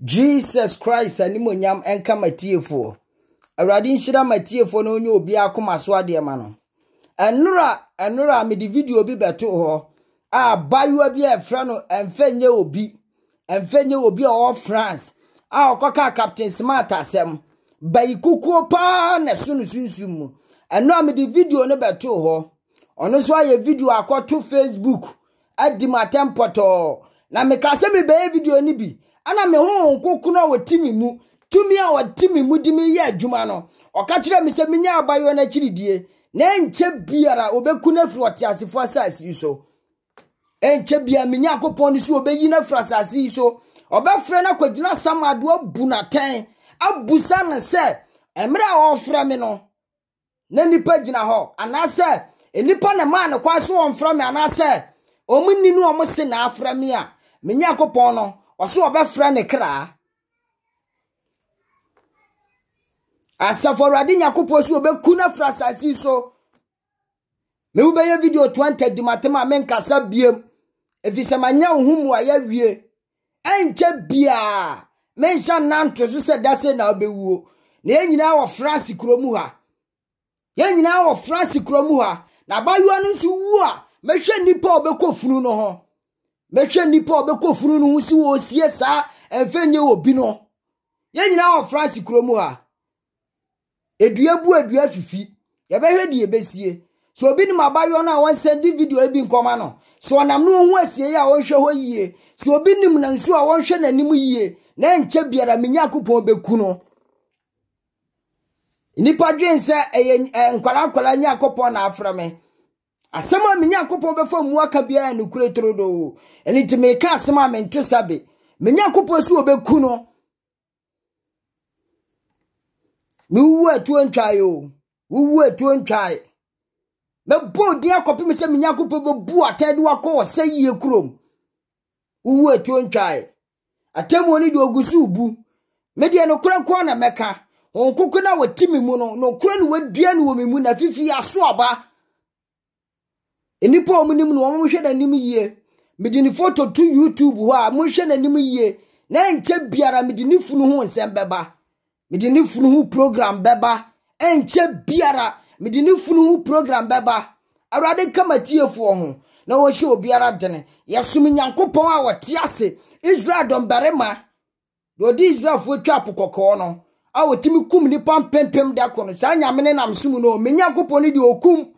jesus christ animonyam nka matiefoɔ awurade nhyira matiefoɔ na onye obi akoma so adeɛ ma no ɛnora ɛnora a mede video bi bɛto hɔ a abayewa bi a ɛfrɛ no mfe nye obi Mfe nye obi a ɔwɔ france a ɔkɔka captain smart asɛm bayi kukuo paa na ɛso no sunsum mu ɛno a mede video no bɛto hɔ ɔno nso ayɛ video akɔto facebook adi mu atɛm pɔtɔɔ na meka sɛ mebɛyɛ video no bi ana m honhom kronkron a wɔte me mu tumi a wɔte me mu de meyɛ adwuma no ɔka kyerɛ me sɛ menya abayɔ no akyiridie na ɛnkyɛ biara obɛku no afiri ɔteasefoɔ asase yi so ɛnkyɛ bia me nyankopɔn no so obɛyi no afiri asase yi so ɔbɛfrɛ no akɔgyina samadoɔ abu natɛn abusa no sɛ mmerɛ a ɔfrɛ me no na nnipa gyina hɔ anaasɛ nnipa na maa ne kwa so wɔmfrɛ me anaasɛ ɔmo nni no ɔmo se na afrɛ me a me no ɔsɛ ɔbɛfrɛ ne kra asafo awurade nyankopɔn sɛ ɔbɛku no afiri asase yi so mewu bɛyɛ video 20 dimatem a menkasa biem ɛfiri sɛ manyɛ wo ho mmuayɛ wie ɛnkyɛ biaa menhyɛ nnanto so sɛ da se na wobɛwuo na yɛn nyinaa wɔ france kurom ha yɛn nyinaa wɔ france kurom ha na abayewa no nso wu a mɛhwɛ nnipa a ɔbɛkɔ funu no ho mɛtwɛ nnipa a ɔbɛkɔ funu no ho si wɔ osie saa ɛmfɛ nyɛ wɔ bi no yɛn nyinaa wɔ france kurom a edua bu edua fifi yɛbɛhwɛ deɛ ebesie. so obi ne abayewa no a wɔnsɛn di video bi nkɔma no so ɔnam no ohun asie yi a wɔnhwɛ hɔ yie so obi nim na nsuo a wɔnhwɛ n'anim yie na nkyɛ biara menya akopɔn bɛku no nnipa dwen sɛ ɛyɛ nkwaraa nkwaraa nyɛ na afra asɛm a me nyankopɔn bɛfa mu aka biara nokorɛ toro do ɛno nti meka asɛm a mente sa be me nyankopɔn sɛ wɔbɛku no mewuwu atuo ntwae o wowu atuo ntwae mɛbɔ odin akɔpem sɛ me nyankopɔn bɛbu atae de wakɔ wɔ sɛ yie kurom wowu atuo ntwae atammuo no deɛ ɔgu so wobu medeɛ nokorɛ kɔɔ na mɛka nkoko no a wɔte me mu no nokorɛ no wɔadua no wɔ me mu na fifi aso aba nnipa a ɔmonim no ɔmohwɛ n'anim yie mede ne foto to youtube hɔ a monhwɛ n'anim yie na nkyɛ biara mede ne funu ho nsɛm bɛba mede ne funu ho program bɛba nkyɛ biara mede ne funu ho program bɛba awurade kama tiefoɔ ho na wɔhyɛ obiara dene yɛsom nyankopɔn a wɔte ase israel dɔmbarima deɛ ɔde israelfoɔ twa apo kɔkɔɔ no a wɔtumi kum nnipa mpempem da kɔ no saa nyame ne nam som no ɔmenyankopɔn no deɛ ɔkum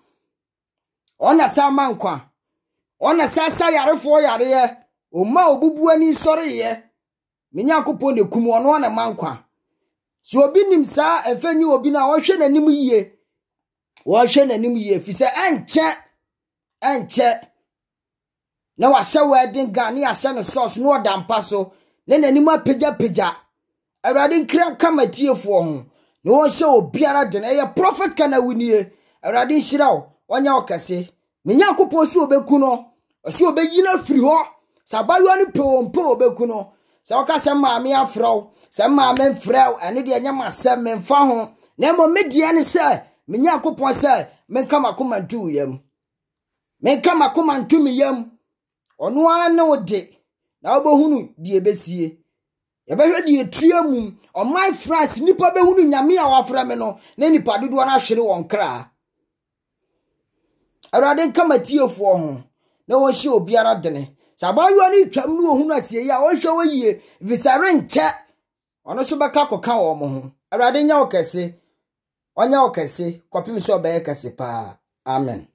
ɔna saa ma nkwa ɔna saa sa yarefoɔ yareɛ ɔma obubu ani sɔreeɛ me nyankopɔn na kum ɔno ɔna ma nkwa sɛ obi nim saa ɛfɛ nye obi na wɔhwɛ n'anim yie wɔhwɛ n'anim yie fi sɛ ɛnkyɛ ɛnkyɛ na wahyɛ wɛden gan ne yahyɛ no sɔs na ɔda mpa so ne n'anim apagyapagya awurade nkira kama tiefoɔ ho na wɔnhyɛ obiara den ɛyɛ prɔfɛt kana wunie awurade nhyira wo ɔnyɛ ɔkɛse ne nyankopɔn sɛ ɔbɛku no ɔsɛ ɔbɛyi no afiri hɔ sɛ abaayewa no pɛwɔ mpɛ no sɛ ɔka sɛ maame afrɛw sɛ maame mfrɛw ɛno deɛ nyɛ masɛm memfa ho na mmom me deɛ ne sɛ me nyankopɔn sɛ menka makoma nto yam menka makoma nto me yam ɔno ara ne wo de na wobɛhunu deɛ bɛsie yɛbɛhwɛ deɛ tua mu ɔman france nnipa bɛhunu nyame a wafrɛ me no na nnipa dodoɔ no ahwere wɔn kraa awurade nka matiefoɔ ho na wɔnhyɛ obiara dene sɛ abaayewa no twam no wɔhunu asie yi a wɔnhwɛ wɔ yie visare nkyɛ ɔno nso bɛka kɔka wɔn mo ho awurade nyɛ wo kɛse ɔnyɛ wo kɛse kɔpem sɛ ɔbɛyɛ kɛse paa amen